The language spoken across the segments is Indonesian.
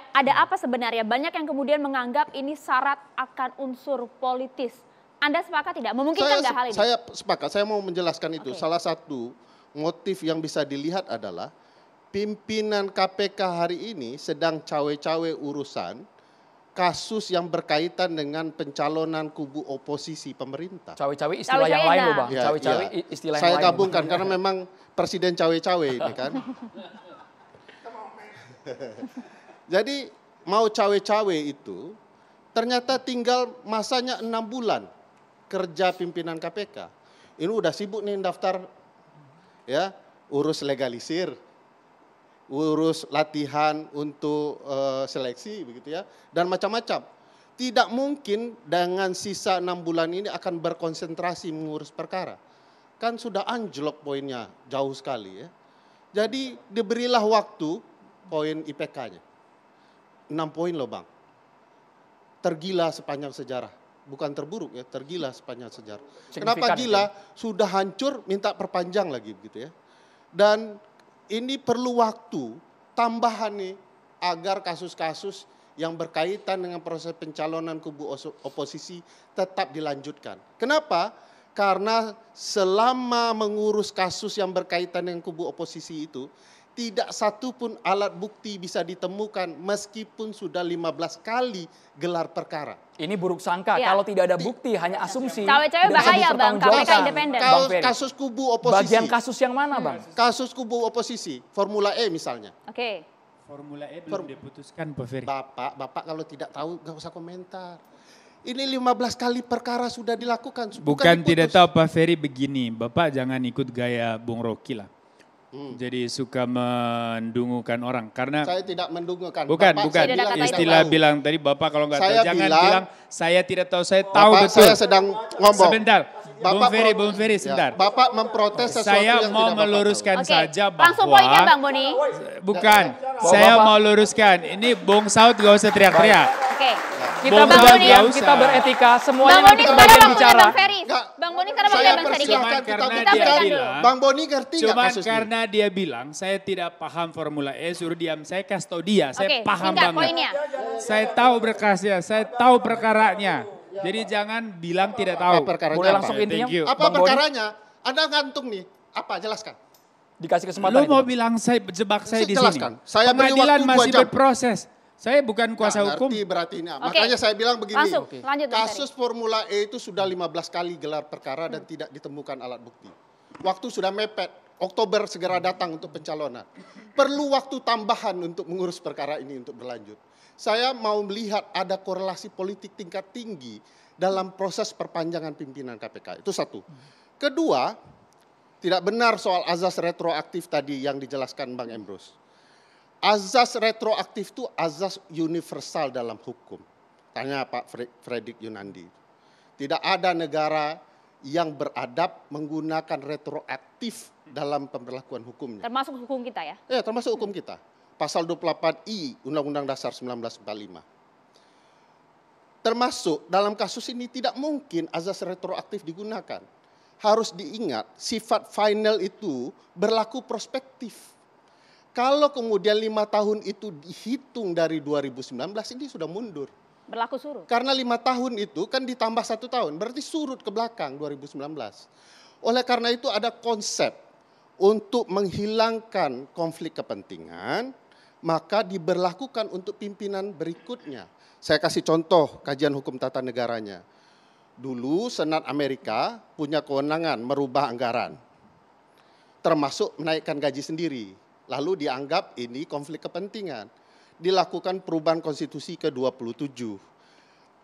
ada apa sebenarnya? Banyak yang kemudian menganggap ini syarat akan unsur politis. Anda sepakat tidak? Memungkinkan nggak hal ini? Saya sepakat. Saya mau menjelaskan itu. Okay. Salah satu motif yang bisa dilihat adalah pimpinan KPK hari ini sedang cawe-cawe urusan kasus yang berkaitan dengan pencalonan kubu oposisi pemerintah. Cawe-cawe istilah cawe yang lain loh Bang. Ya, cawe-cawe ya. istilah Saya yang lain. Saya gabungkan karena memang presiden cawe-cawe ini kan. Jadi mau cawe-cawe itu ternyata tinggal masanya enam bulan kerja pimpinan KPK. Ini udah sibuk nih daftar ya urus legalisir, urus latihan untuk uh, seleksi begitu ya dan macam-macam. Tidak mungkin dengan sisa enam bulan ini akan berkonsentrasi mengurus perkara. Kan sudah anjlok poinnya jauh sekali ya. Jadi diberilah waktu poin IPK-nya enam poin loh bang. Tergila sepanjang sejarah. Bukan terburuk ya, tergila sepanjang sejarah. Kenapa gila? Itu. Sudah hancur, minta perpanjang lagi gitu ya. Dan ini perlu waktu tambahan nih agar kasus-kasus yang berkaitan dengan proses pencalonan kubu oposisi tetap dilanjutkan. Kenapa? Karena selama mengurus kasus yang berkaitan dengan kubu oposisi itu, tidak satu pun alat bukti bisa ditemukan meskipun sudah 15 kali gelar perkara. Ini buruk sangka ya. kalau tidak ada bukti Di, hanya iya. asumsi. Cawe-cawe bahaya Bang, KPK independen. Kalau kasus kubu oposisi. Bagian kasus yang mana Bang? Hmm. Kasus kubu oposisi, Formula E misalnya. Oke. Okay. Formula E belum diputuskan Pak Ferry. Bapak, Bapak kalau tidak tahu nggak usah komentar. Ini 15 kali perkara sudah dilakukan. Bukan, bukan tidak tahu Pak Ferry begini, Bapak jangan ikut gaya Bung Rocky lah. Hmm. Jadi suka mendungukan orang karena saya tidak mendungukan. Bukan, bapak, bukan. Bilang istilah tahu. bilang tadi bapak kalau nggak tahu jangan bilang, bilang saya tidak tahu, saya tahu bapak betul. Saya sedang ngomong. Sebentar. Bapak Bung Ferry, Bung Ferry, ya. sebentar. Ya. Bapak memprotes sesuatu saya yang mau tidak meluruskan bapak tahu. saja bahwa Langsung poinnya Bang Boni. Bukan, bapak. Ya, ya. saya mau luruskan. Ini Bung Saud gak usah teriak-teriak. Oke. Okay. Kita beretika, kita beretika, semuanya Bang nanti kita bicara. Bang Ferry. Enggak, Boni karena saya Bang Boni Kita, kita dia bilang, Bang Boni ngerti karena dia bilang, saya tidak paham Formula E, suruh diam. Saya kasih tau dia, saya okay, paham singkat, banget. Poinnya. Saya tahu berkasnya, saya tahu perkaranya. Jadi jangan bilang tidak tahu. Apa, perkaranya Mulai langsung apa? intinya. Apa perkaranya? Anda ngantung nih. Apa? Jelaskan dikasih kesempatan. Lu mau bilang saya jebak saya, di sini. Saya Pengadilan masih berproses. Saya bukan kuasa nah, hukum. Berarti, berarti ini. Okay. Makanya saya bilang begini. Langsung, okay. lanjut, Kasus Formula E itu sudah 15 kali gelar perkara dan hmm. tidak ditemukan alat bukti. Waktu sudah mepet. Oktober segera datang untuk pencalonan. Perlu waktu tambahan untuk mengurus perkara ini untuk berlanjut. Saya mau melihat ada korelasi politik tingkat tinggi dalam proses perpanjangan pimpinan KPK. Itu satu. Kedua, tidak benar soal azas retroaktif tadi yang dijelaskan Bang Embrus. Azas retroaktif itu azas universal dalam hukum. Tanya Pak Fredrik Yunandi. Tidak ada negara yang beradab menggunakan retroaktif dalam pemberlakuan hukumnya. Termasuk hukum kita ya? Ya, termasuk hukum kita. Pasal 28I Undang-Undang Dasar 1945. Termasuk dalam kasus ini tidak mungkin azas retroaktif digunakan. Harus diingat sifat final itu berlaku prospektif. Kalau kemudian lima tahun itu dihitung dari 2019 ini sudah mundur. Berlaku surut. Karena lima tahun itu kan ditambah satu tahun, berarti surut ke belakang 2019. Oleh karena itu ada konsep untuk menghilangkan konflik kepentingan, maka diberlakukan untuk pimpinan berikutnya. Saya kasih contoh kajian hukum tata negaranya. Dulu Senat Amerika punya kewenangan merubah anggaran, termasuk menaikkan gaji sendiri Lalu dianggap ini konflik kepentingan. Dilakukan perubahan konstitusi ke-27.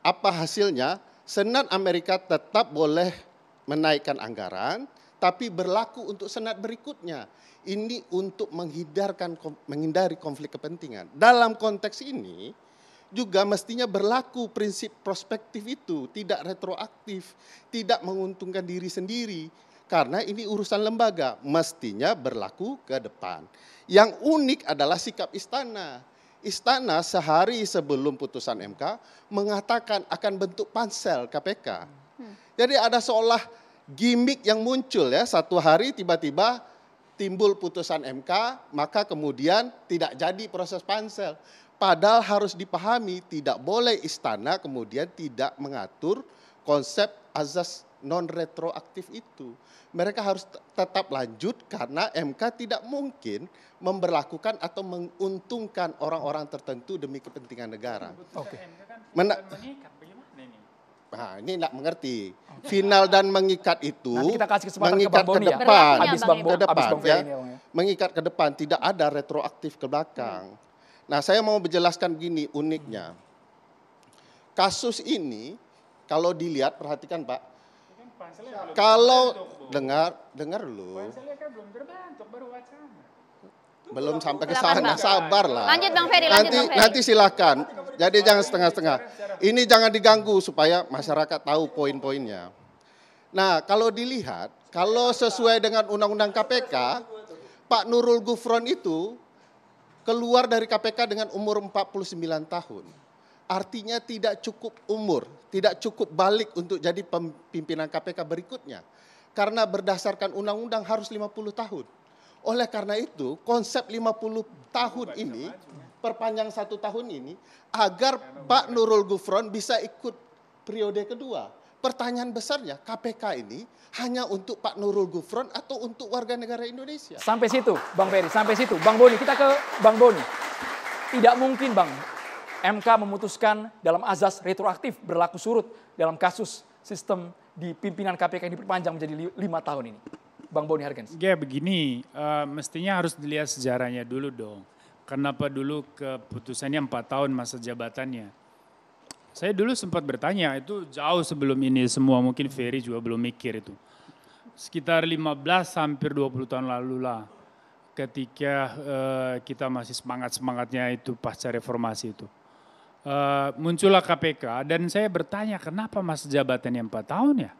Apa hasilnya? Senat Amerika tetap boleh menaikkan anggaran, tapi berlaku untuk senat berikutnya. Ini untuk menghindarkan menghindari konflik kepentingan. Dalam konteks ini, juga mestinya berlaku prinsip prospektif itu, tidak retroaktif, tidak menguntungkan diri sendiri karena ini urusan lembaga, mestinya berlaku ke depan. Yang unik adalah sikap istana. Istana sehari sebelum putusan MK mengatakan akan bentuk pansel KPK. Hmm. Jadi ada seolah gimmick yang muncul ya, satu hari tiba-tiba timbul putusan MK, maka kemudian tidak jadi proses pansel. Padahal harus dipahami tidak boleh istana kemudian tidak mengatur konsep azas non retroaktif itu. Mereka harus tetap lanjut karena MK tidak mungkin memberlakukan atau menguntungkan orang-orang tertentu demi kepentingan negara. Oke. Kan nah, ini tidak mengerti. Final dan mengikat itu mengikat ya. ke, depan, habis ke depan ya. ya. Mengikat ke depan tidak ada retroaktif ke belakang. Nah, saya mau menjelaskan gini uniknya. Kasus ini kalau dilihat perhatikan Pak. kalau dengar dengar dulu. Kan belum sampai ke sana, sabar Lanjut Bang Ferry, nanti, Bang Nanti silakan. Jadi jangan setengah-setengah. Ini jangan diganggu supaya masyarakat tahu poin-poinnya. Nah, kalau dilihat, kalau sesuai dengan undang-undang KPK, Pak Nurul Gufron itu keluar dari KPK dengan umur 49 tahun artinya tidak cukup umur, tidak cukup balik untuk jadi pimpinan KPK berikutnya. Karena berdasarkan undang-undang harus 50 tahun. Oleh karena itu, konsep 50 tahun ini, ya. perpanjang satu tahun ini, agar Pak Nurul Gufron bisa ikut periode kedua. Pertanyaan besarnya, KPK ini hanya untuk Pak Nurul Gufron atau untuk warga negara Indonesia? Sampai situ, Bang Ferry. Sampai situ. Bang Boni, kita ke Bang Boni. Tidak mungkin, Bang. MK memutuskan dalam azas retroaktif berlaku surut dalam kasus sistem di pimpinan KPK yang diperpanjang menjadi lima tahun ini. Bang Boni Hargens. Ya begini, uh, mestinya harus dilihat sejarahnya dulu dong. Kenapa dulu keputusannya empat tahun masa jabatannya? Saya dulu sempat bertanya, itu jauh sebelum ini semua, mungkin Ferry juga belum mikir itu. Sekitar 15 hampir 20 tahun lalu lah, ketika uh, kita masih semangat-semangatnya itu pasca reformasi itu uh, muncullah KPK dan saya bertanya kenapa masa jabatannya empat tahun ya?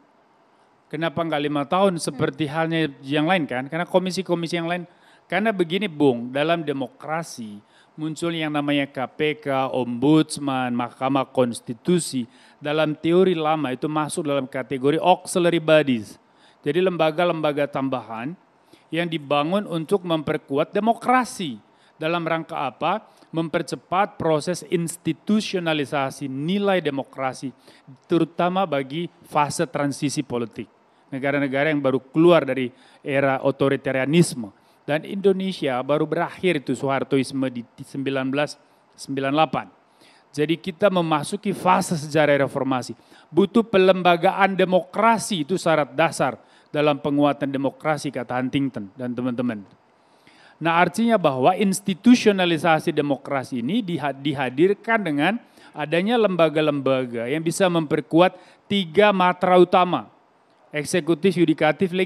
Kenapa nggak lima tahun seperti hmm. halnya yang lain kan? Karena komisi-komisi yang lain, karena begini Bung, dalam demokrasi muncul yang namanya KPK, Ombudsman, Mahkamah Konstitusi. Dalam teori lama itu masuk dalam kategori auxiliary bodies. Jadi lembaga-lembaga tambahan yang dibangun untuk memperkuat demokrasi. Dalam rangka apa? mempercepat proses institusionalisasi nilai demokrasi, terutama bagi fase transisi politik. Negara-negara yang baru keluar dari era otoritarianisme. Dan Indonesia baru berakhir itu Soehartoisme di 1998. Jadi kita memasuki fase sejarah reformasi. Butuh pelembagaan demokrasi itu syarat dasar dalam penguatan demokrasi kata Huntington dan teman-teman. Nah artinya bahwa institusionalisasi demokrasi ini dihadirkan dengan adanya lembaga-lembaga yang bisa memperkuat tiga matra utama. Eksekutif, yudikatif, legislatif